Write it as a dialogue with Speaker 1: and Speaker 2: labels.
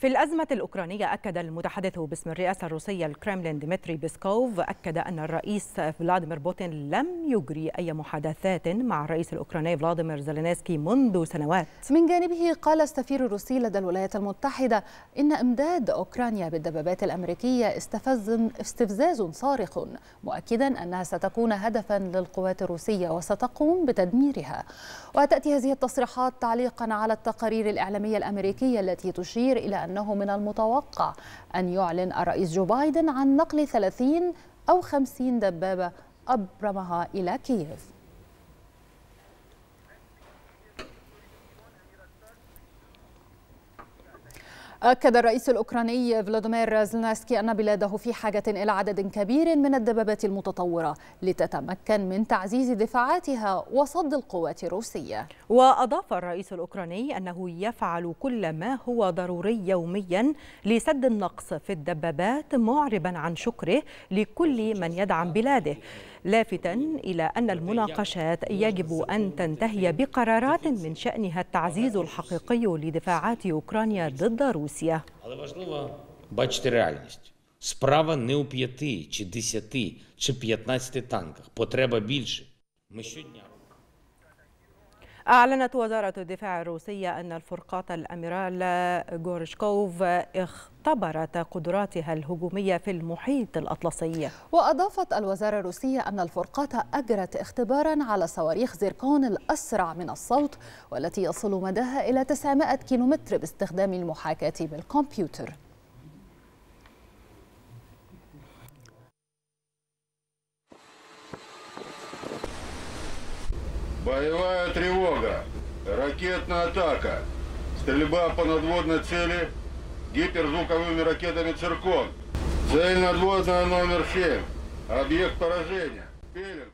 Speaker 1: في الأزمة الأوكرانية أكد المتحدث باسم الرئاسة الروسية الكرملين ديمتري بيسكوف أكد أن الرئيس فلاديمير بوتين لم يجري أي محادثات مع الرئيس الأوكراني فلاديمير زيلينسكي منذ سنوات
Speaker 2: من جانبه قال السفير الروسي لدى الولايات المتحدة إن إمداد أوكرانيا بالدبابات الأمريكية استفز استفزاز صارخ مؤكدا أنها ستكون هدفا للقوات الروسية وستقوم بتدميرها وتأتي هذه التصريحات تعليقا على التقارير الإعلامية الأمريكية التي تشير إلى أن أنه من المتوقع أن يعلن الرئيس جو بايدن عن نقل 30 أو 50 دبابة أبرمها إلى كييف أكد الرئيس الأوكراني فلاديمير زلناسكي أن بلاده في حاجة إلى عدد كبير من الدبابات المتطورة لتتمكن من تعزيز دفاعاتها وصد القوات
Speaker 1: الروسية وأضاف الرئيس الأوكراني أنه يفعل كل ما هو ضروري يوميا لسد النقص في الدبابات معربا عن شكره لكل من يدعم بلاده لافتا إلى أن المناقشات يجب أن تنتهي بقرارات من شأنها التعزيز الحقيقي لدفاعات أوكرانيا ضد روسيا подивимося. Але важливо бачити реальність. Справа не у п'яти чи десяти чи п'ятнадцяти танках. Потреба більше. Ми щодня. أعلنت وزارة الدفاع الروسية أن الفرقاط الأميرال غورشكوف اختبرت قدراتها الهجومية في المحيط الأطلسي
Speaker 2: وأضافت الوزارة الروسية أن الفرقاط أجرت اختبارا على صواريخ زيركون الأسرع من الصوت والتي يصل مداها إلى 900 كيلومتر باستخدام المحاكاة بالكمبيوتر
Speaker 1: Боевая
Speaker 2: тревога. Ракетная атака. Стрельба по надводной цели
Speaker 1: гиперзвуковыми ракетами «Циркон». Цель надводная номер 7. Объект поражения. Пелинг.